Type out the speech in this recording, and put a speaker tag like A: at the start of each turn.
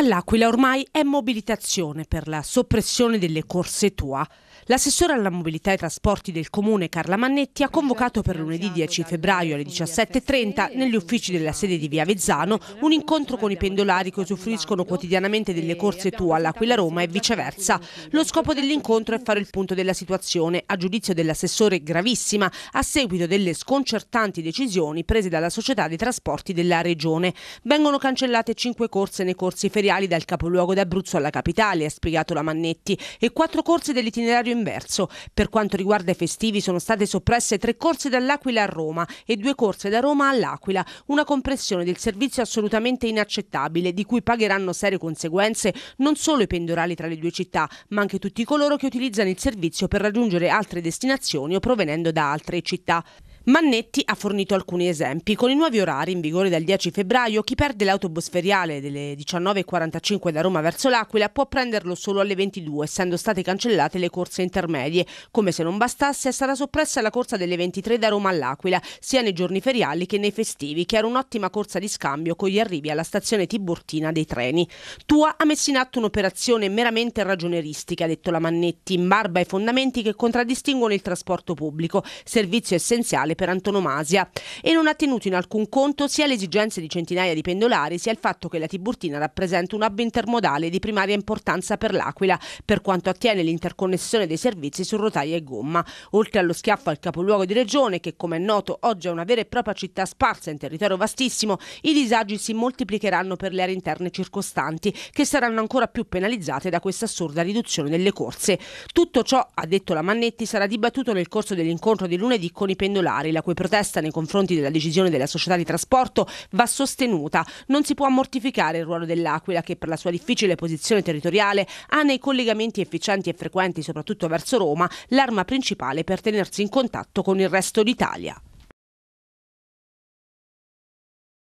A: All'Aquila ormai è mobilitazione per la soppressione delle corse tua. L'assessore alla mobilità e trasporti del comune Carla Mannetti ha convocato per lunedì 10 febbraio alle 17.30 negli uffici della sede di Via Vezzano un incontro con i pendolari che usufruiscono quotidianamente delle corse tua all'Aquila Roma e viceversa. Lo scopo dell'incontro è fare il punto della situazione, a giudizio dell'assessore gravissima, a seguito delle sconcertanti decisioni prese dalla società dei trasporti della regione. Vengono cancellate 5 corse nei corsi feriali arteriali dal capoluogo d'Abruzzo alla capitale, ha spiegato la Mannetti, e quattro corse dell'itinerario inverso. Per quanto riguarda i festivi sono state soppresse tre corse dall'Aquila a Roma e due corse da Roma all'Aquila, una compressione del servizio assolutamente inaccettabile di cui pagheranno serie conseguenze non solo i pendolari tra le due città, ma anche tutti coloro che utilizzano il servizio per raggiungere altre destinazioni o provenendo da altre città. Mannetti ha fornito alcuni esempi. Con i nuovi orari in vigore dal 10 febbraio, chi perde l'autobus feriale delle 19.45 da Roma verso l'Aquila può prenderlo solo alle 22, essendo state cancellate le corse intermedie. Come se non bastasse, sarà soppressa la corsa delle 23 da Roma all'Aquila, sia nei giorni feriali che nei festivi, che era un'ottima corsa di scambio con gli arrivi alla stazione Tiburtina dei treni. Tua ha messo in atto un'operazione meramente ragioneristica, ha detto la Mannetti, in barba ai fondamenti che contraddistinguono il trasporto pubblico, servizio essenziale per antonomasia e non ha tenuto in alcun conto sia le esigenze di centinaia di pendolari sia il fatto che la Tiburtina rappresenta un hub intermodale di primaria importanza per l'Aquila per quanto attiene l'interconnessione dei servizi su rotaia e gomma. Oltre allo schiaffo al capoluogo di regione che come è noto oggi è una vera e propria città sparsa in territorio vastissimo, i disagi si moltiplicheranno per le aree interne circostanti che saranno ancora più penalizzate da questa assurda riduzione delle corse. Tutto ciò, ha detto la Mannetti, sarà dibattuto nel corso dell'incontro di lunedì con i pendolari pendolari, la cui protesta nei confronti della decisione della società di trasporto va sostenuta. Non si può mortificare il ruolo dell'Aquila che per la sua difficile posizione territoriale ha nei collegamenti efficienti e frequenti soprattutto verso Roma l'arma principale per tenersi in contatto con il resto d'Italia.